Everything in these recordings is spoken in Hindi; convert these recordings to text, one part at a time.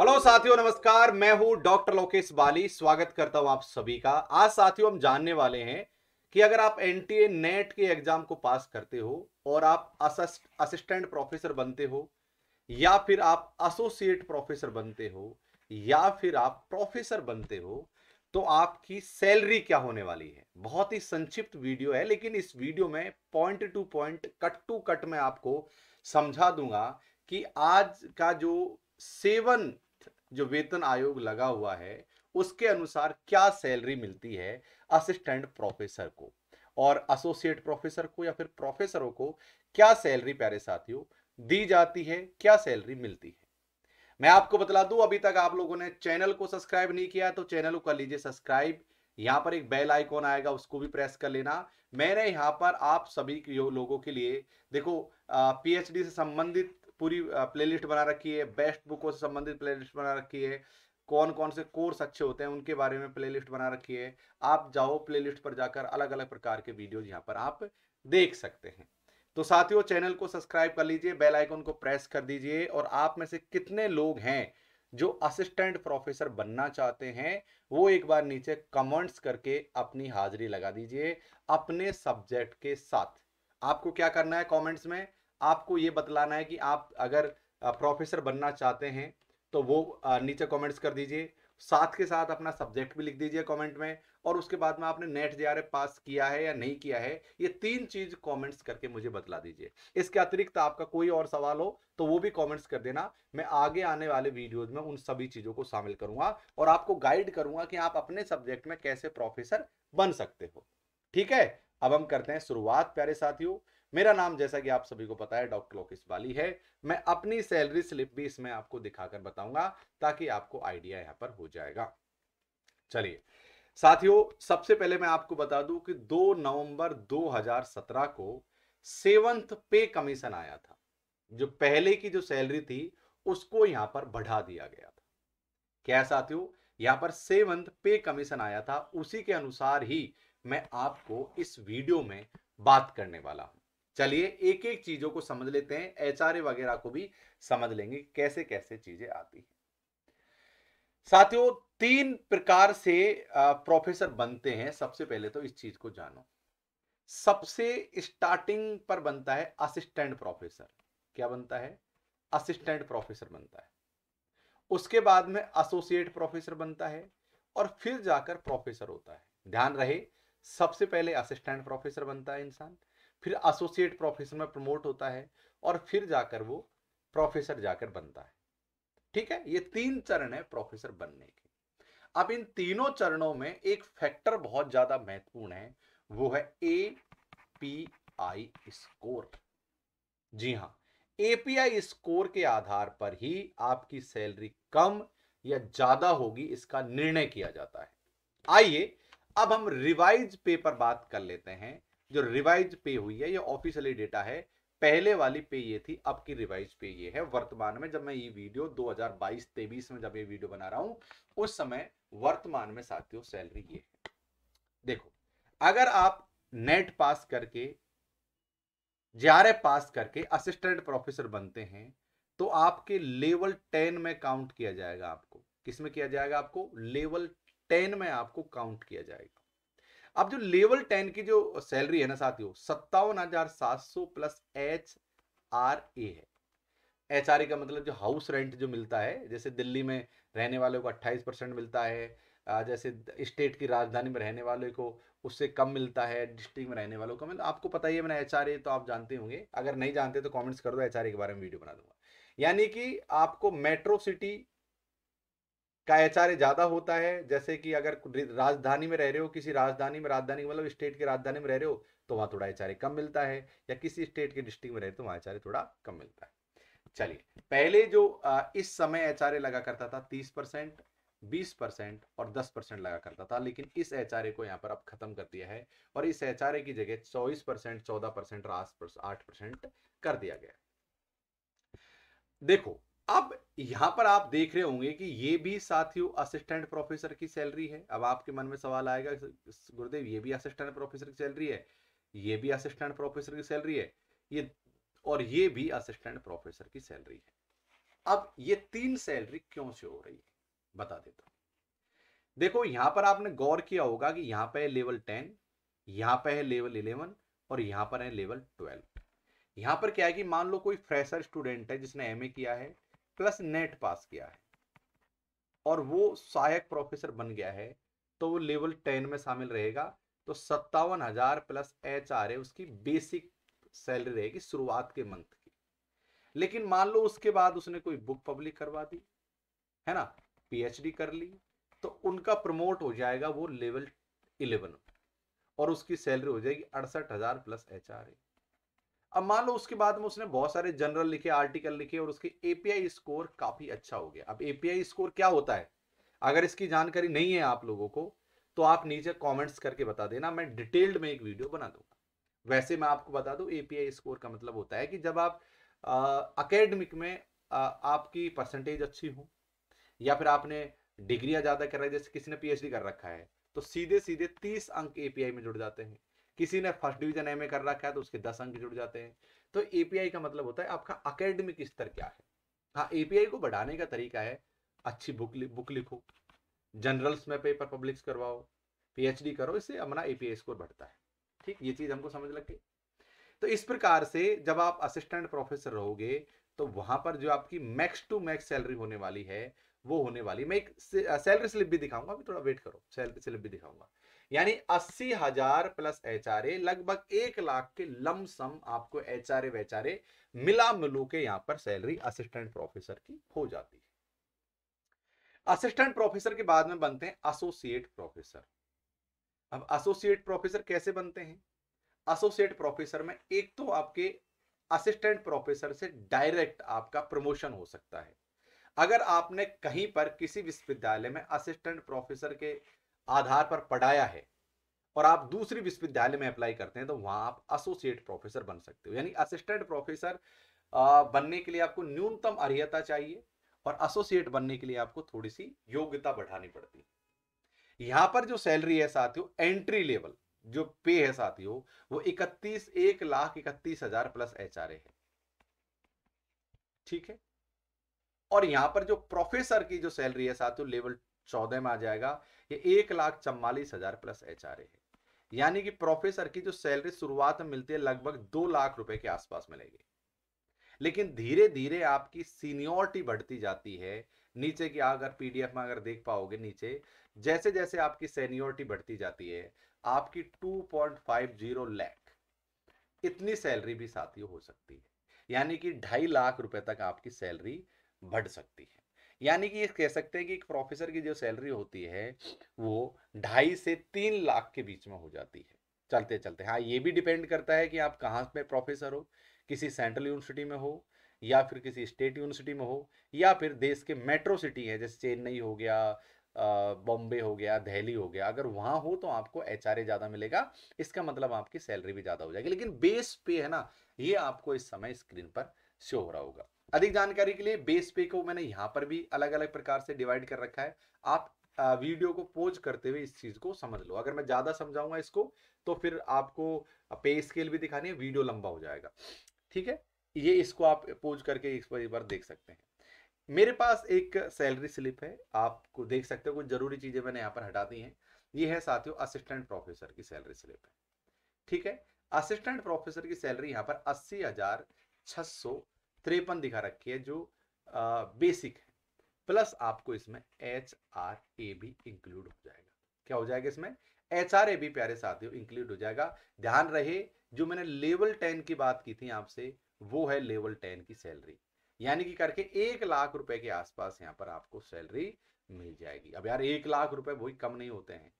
हेलो साथियों नमस्कार मैं हूं डॉक्टर लोकेश बाली स्वागत करता हूं आप सभी का आज साथियों हम जानने वाले हैं कि अगर आप एनटीए नेट के एग्जाम को पास करते हो और आप असिस्टेंट प्रोफेसर बनते हो या फिर आप एसोसिएट प्रोफेसर बनते हो या फिर आप प्रोफेसर बनते हो तो आपकी सैलरी क्या होने वाली है बहुत ही संक्षिप्त वीडियो है लेकिन इस वीडियो में point to point cut to cut में आपको समझा दूंगा कि आज का जो सेवन जो वेतन आयोग लगा हुआ है उसके अनुसार क्या सैलरी मिलती है असिस्टेंट प्रोफेसर को और एसोसिएट प्रोफेसर को या फिर प्रोफेसरों को क्या सैलरी प्यारे साथियों दी जाती है क्या सैलरी मिलती है मैं आपको बतला दूं अभी तक आप लोगों ने चैनल को सब्सक्राइब नहीं किया तो चैनल को कर लीजिए सब्सक्राइब यहाँ पर एक बेल आइकॉन आएगा उसको भी प्रेस कर लेना मैंने यहाँ पर आप सभी लोगों के लिए देखो पीएचडी से संबंधित पूरी प्लेलिस्ट बना रखी है बेस्ट बुकों से संबंधित प्लेलिस्ट बना रखी है कौन कौन से कोर्स अच्छे होते हैं उनके बारे में प्लेलिस्ट बना रखी है आप जाओ प्लेलिस्ट पर जाकर अलग अलग प्रकार के वीडियोज यहाँ पर आप देख सकते हैं तो साथियों चैनल को सब्सक्राइब कर लीजिए बेल आइकन को प्रेस कर दीजिए और आप में से कितने लोग हैं जो असिस्टेंट प्रोफेसर बनना चाहते हैं वो एक बार नीचे कमेंट्स करके अपनी हाजिरी लगा दीजिए अपने सब्जेक्ट के साथ आपको क्या करना है कमेंट्स में आपको ये बतलाना है कि आप अगर प्रोफेसर बनना चाहते हैं तो वो नीचे कमेंट्स कर दीजिए साथ के साथ अपना सब्जेक्ट भी लिख दीजिए कमेंट में और उसके बाद में आपने नेट जे पास किया है या नहीं किया है ये तीन चीज कमेंट्स करके मुझे बतला दीजिए इसके अतिरिक्त आपका कोई और सवाल हो तो वो भी कमेंट्स कर देना मैं आगे आने वाले वीडियोज में उन सभी चीजों को शामिल करूंगा और आपको गाइड करूंगा कि आप अपने सब्जेक्ट में कैसे प्रोफेसर बन सकते हो ठीक है अब हम करते हैं शुरुआत प्यारे साथियों मेरा नाम जैसा कि आप सभी को पता है डॉक्टर लोकेश बाली है मैं अपनी सैलरी स्लिप भी इसमें आपको दिखाकर बताऊंगा ताकि आपको आइडिया यहाँ पर हो जाएगा चलिए साथियों सबसे पहले मैं आपको बता दूं कि 2 नवंबर 2017 को सेवंथ पे कमीशन आया था जो पहले की जो सैलरी थी उसको यहां पर बढ़ा दिया गया था क्या साथियों यहां पर सेवंथ पे कमीशन आया था उसी के अनुसार ही मैं आपको इस वीडियो में बात करने वाला हूं चलिए एक एक चीजों को समझ लेते हैं एच वगैरह को भी समझ लेंगे कैसे कैसे चीजें आती हैं साथियों तीन प्रकार से प्रोफेसर बनते हैं सबसे पहले तो इस चीज को जानो सबसे स्टार्टिंग पर बनता है असिस्टेंट प्रोफेसर क्या बनता है असिस्टेंट प्रोफेसर बनता है उसके बाद में एसोसिएट प्रोफेसर बनता है और फिर जाकर प्रोफेसर होता है ध्यान रहे सबसे पहले असिस्टेंट प्रोफेसर बनता है इंसान फिर एसोसिएट प्रोफेसर में प्रमोट होता है और फिर जाकर वो प्रोफेसर जाकर बनता है ठीक है ये तीन चरण है प्रोफेसर बनने के अब इन तीनों चरणों में एक फैक्टर बहुत ज्यादा महत्वपूर्ण है वो है ए पी आई स्कोर जी हाँ एपीआई स्कोर के आधार पर ही आपकी सैलरी कम या ज्यादा होगी इसका निर्णय किया जाता है आइए अब हम रिवाइज पेपर बात कर लेते हैं जो रिवाइज पे हुई है ये ऑफिशियली डेटा है पहले वाली पे ये थी अब की रिवाइज पे ये है वर्तमान में जब मैं ये वीडियो 2022-23 में जब ये वीडियो बना रहा हूं उस समय वर्तमान में साथियों सैलरी ये है देखो अगर आप नेट पास करके जे पास करके असिस्टेंट प्रोफेसर बनते हैं तो आपके लेवल टेन में काउंट किया जाएगा आपको किसमें किया जाएगा आपको लेवल टेन में आपको काउंट किया जाएगा अब जो लेवल टेन की जो सैलरी है ना साथियों सत्तावन हजार सात सौ प्लस एच आर ए है एच आर ए का मतलब जो हाउस रेंट जो मिलता है जैसे दिल्ली में रहने वालों को अट्ठाईस परसेंट मिलता है जैसे स्टेट की राजधानी में रहने वाले को उससे कम मिलता है डिस्ट्रिक्ट में रहने वालों को मतलब आपको पता ही है मैंने एच आर ए तो आप जानते होंगे अगर नहीं जानते तो कॉमेंट्स कर दो एच आर ए के बारे में वीडियो बना दूंगा यानी कि आपको मेट्रो सिटी का एच ज़्यादा होता है जैसे कि अगर राजधानी में रह रहे हो किसी राजधानी में राजधानी मतलब स्टेट की राजधानी में रह रहे हो तो वहां थोड़ा एच कम मिलता है या किसी स्टेट के डिस्ट्रिक्ट में रहे तो वहां एच थोड़ा कम मिलता है चलिए पहले जो इस समय एच लगा करता था तीस परसेंट बीस परसेंट और दस परसेंट लगा करता था लेकिन इस एच को यहाँ पर अब खत्म कर दिया है और इस एच की जगह चौबीस परसेंट चौदह परसेंट और आठ परसेंट कर दिया गया देखो अब यहां पर आप देख रहे होंगे कि ये भी साथियों असिस्टेंट प्रोफेसर की सैलरी है अब आपके मन में सवाल आएगा गुरुदेव ये भी असिस्टेंट प्रोफेसर की सैलरी है ये भी असिस्टेंट प्रोफेसर की सैलरी है ये और ये भी असिस्टेंट प्रोफेसर की सैलरी है अब ये तीन सैलरी क्यों से हो रही है बता देता हूं देखो यहां पर आपने गौर किया होगा कि यहां पर है लेवल टेन यहां पर है लेवल इलेवन और यहां पर है लेवल ट्वेल्व यहां पर क्या है कि मान लो कोई फ्रेशर स्टूडेंट है जिसने एमए किया है प्लस नेट पास किया है और वो सहायक प्रोफेसर बन गया है तो वो लेवल टेन में शामिल रहेगा तो सत्तावन हजार प्लस एच आर उसकी बेसिक सैलरी रहेगी शुरुआत के मंथ की लेकिन मान लो उसके बाद उसने कोई बुक पब्लिक करवा दी है ना पीएचडी कर ली तो उनका प्रमोट हो जाएगा वो लेवल इलेवन और उसकी सैलरी हो जाएगी अड़सठ हजार प्लस एच आर ए अब मान लो उसके बाद में उसने बहुत सारे जनरल लिखे आर्टिकल लिखे और उसके एपीआई स्कोर काफी अच्छा हो गया अब एपीआई स्कोर क्या होता है अगर इसकी जानकारी नहीं है आप लोगों को तो आप नीचे कमेंट्स करके बता देना मैं डिटेल्ड में एक वीडियो बना दूंगा वैसे मैं आपको बता दू एपीआई स्कोर का मतलब होता है कि जब आप अकेडमिक में आ, आपकी परसेंटेज अच्छी हो या फिर आपने डिग्रिया ज़्यादा कर रहा है जैसे किसी ने पीएचडी कर रखा है तो सीधे सीधे तीस अंक एपीआई में जुड़ जाते हैं किसी ने फर्स्ट डिवीजन एम कर रखा है तो उसके दस अंक जुड़ जाते हैं तो एपीआई का मतलब होता है आपका अकेडमिक स्तर क्या है हाँ एपीआई को बढ़ाने का तरीका है अच्छी बुक लि, बुक लिखो जनरल्स में पेपर पब्लिश करवाओ पीएचडी करो इससे अपना एपीआई स्कोर बढ़ता है ठीक ये चीज हमको समझ लग गई तो इस प्रकार से जब आप असिस्टेंट प्रोफेसर रहोगे तो वहां पर जो आपकी मैक्स टू मैक्स सैलरी होने वाली है वो होने वाली मैं एक सैलरी स्लिप भी दिखाऊंगा अभी थोड़ा वेट करो सैलरी स्लिप भी दिखाऊंगा यानी अस्सी हजार प्लस एच लगभग एक लाख के लमसम आपको एच आर ए मिला मिलू के यहां पर सैलरी असिस्टेंट प्रोफेसर की हो जाती है असिस्टेंट प्रोफेसर के बाद में बनते हैं एसोसिएट प्रोफेसर अब एसोसिएट प्रोफेसर कैसे बनते हैं एसोसिएट प्रोफेसर में एक तो आपके असिस्टेंट प्रोफेसर से डायरेक्ट आपका प्रमोशन हो सकता है अगर आपने कहीं पर किसी विश्वविद्यालय में असिस्टेंट प्रोफेसर के आधार पर पढ़ाया है और आप दूसरी विश्वविद्यालय में अप्लाई करते हैं तो वहां आप एसोसिएट प्रोफेसर बन सकते हो यानी असिस्टेंट प्रोफेसर बनने के लिए आपको न्यूनतम अर्हता चाहिए और एसोसिएट बनने के लिए आपको थोड़ी सी योग्यता बढ़ानी पड़ती है यहां पर जो सैलरी है साथियों एंट्री लेवल जो पे है साथियों वो इकतीस एक लाख इकतीस हजार प्लस एच है ठीक है और यहां पर जो प्रोफेसर की जो सैलरी है साथियों लेवल चौदह में आ जाएगा ये एक लाख चम्वालीस हजार प्लस एच आर है यानी कि प्रोफेसर की जो सैलरी शुरुआत में मिलती है लगभग दो लाख रुपए के आसपास मिलेगी लेकिन धीरे धीरे आपकी सीनियोरिटी बढ़ती जाती है नीचे की अगर पीडीएफ में अगर देख पाओगे नीचे जैसे जैसे आपकी सीनियोरिटी बढ़ती जाती है आपकी 2.50 लैख इतनी सैलरी भी साथियों हो सकती है यानी कि ढाई लाख रुपए तक आपकी सैलरी बढ़ सकती है यानी कि ये कह सकते हैं कि एक प्रोफेसर की जो सैलरी होती है वो ढाई से तीन लाख के बीच में हो जाती है चलते चलते हाँ ये भी डिपेंड करता है कि आप कहाँ पे प्रोफेसर हो किसी सेंट्रल यूनिवर्सिटी में हो या फिर किसी स्टेट यूनिवर्सिटी में हो या फिर देश के मेट्रो सिटी है जैसे चेन्नई हो गया बॉम्बे हो गया दिल्ली हो गया अगर वहाँ हो तो आपको एच ज़्यादा मिलेगा इसका मतलब आपकी सैलरी भी ज़्यादा हो जाएगी लेकिन बेस पे है ना ये आपको इस समय स्क्रीन पर शो हो रहा होगा अधिक जानकारी के लिए बेस पे को मैंने यहाँ पर भी अलग अलग प्रकार से डिवाइड कर रखा है आप वीडियो को पोज करते हुए इस चीज़ को समझ लो अगर मैं ज़्यादा समझाऊंगा इसको तो फिर आपको पे स्केल भी दिखानी है वीडियो लंबा हो जाएगा ठीक है ये इसको आप पोज करके इस पर एक बार देख सकते हैं मेरे पास एक सैलरी स्लिप है आपको देख सकते हो कुछ ज़रूरी चीज़ें मैंने यहाँ पर हटा दी हैं ये है साथियों असिस्टेंट प्रोफेसर की सैलरी स्लिप ठीक है असिस्टेंट प्रोफेसर की सैलरी यहाँ पर अस्सी हज़ार छह सौ त्रेपन दिखा रखी है जो आ, बेसिक है प्लस आपको इसमें एच आर ए भी इंक्लूड हो जाएगा क्या हो जाएगा इसमें एच आर ए भी प्यारे साथियों इंक्लूड हो जाएगा ध्यान रहे जो मैंने लेवल टेन की बात की थी आपसे वो है लेवल टेन की सैलरी यानी कि करके एक लाख रुपए के आसपास यहाँ पर आपको सैलरी मिल जाएगी अब यार एक लाख रुपए वही कम नहीं होते हैं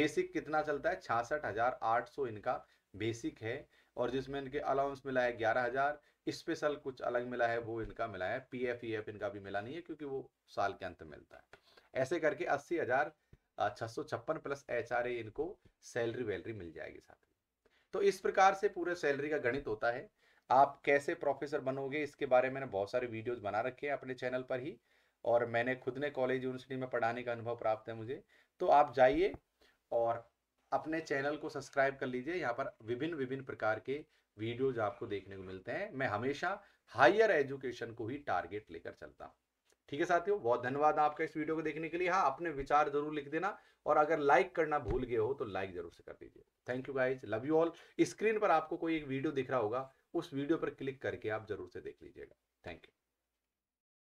बेसिक कितना चलता है छियासठ हजार आठ सौ इनका बेसिक है और जिसमें इनके अलाउंस मिला है ग्यारह हजार स्पेशल कुछ अलग मिला है वो इनका मिला है पी एफ ई एफ इनका भी मिला नहीं है क्योंकि वो साल के अंत में मिलता है ऐसे करके अस्सी हजार छह सौ छप्पन प्लस एच आर ए इनको सैलरी वैलरी मिल जाएगी साथ में तो इस प्रकार से पूरे सैलरी का गणित होता है आप कैसे प्रोफेसर बनोगे इसके बारे में मैंने बहुत सारे वीडियोज बना रखे हैं अपने चैनल पर ही और मैंने खुद ने कॉलेज यूनिवर्सिटी में पढ़ाने का अनुभव प्राप्त है मुझे तो आप जाइए और अपने चैनल को सब्सक्राइब कर लीजिए यहाँ पर विभिन्न विभिन्न प्रकार के वीडियोज आपको देखने को मिलते हैं मैं हमेशा हायर एजुकेशन को ही टारगेट लेकर चलता हूँ ठीक है साथियों बहुत धन्यवाद आपका इस वीडियो को देखने के लिए हाँ अपने विचार जरूर लिख देना और अगर लाइक करना भूल गए हो तो लाइक जरूर से कर दीजिए thank you guys love you all screen पर आपको कोई एक वीडियो दिख रहा होगा उस वीडियो पर क्लिक करके आप जरूर से देख लीजिएगा थैंक यू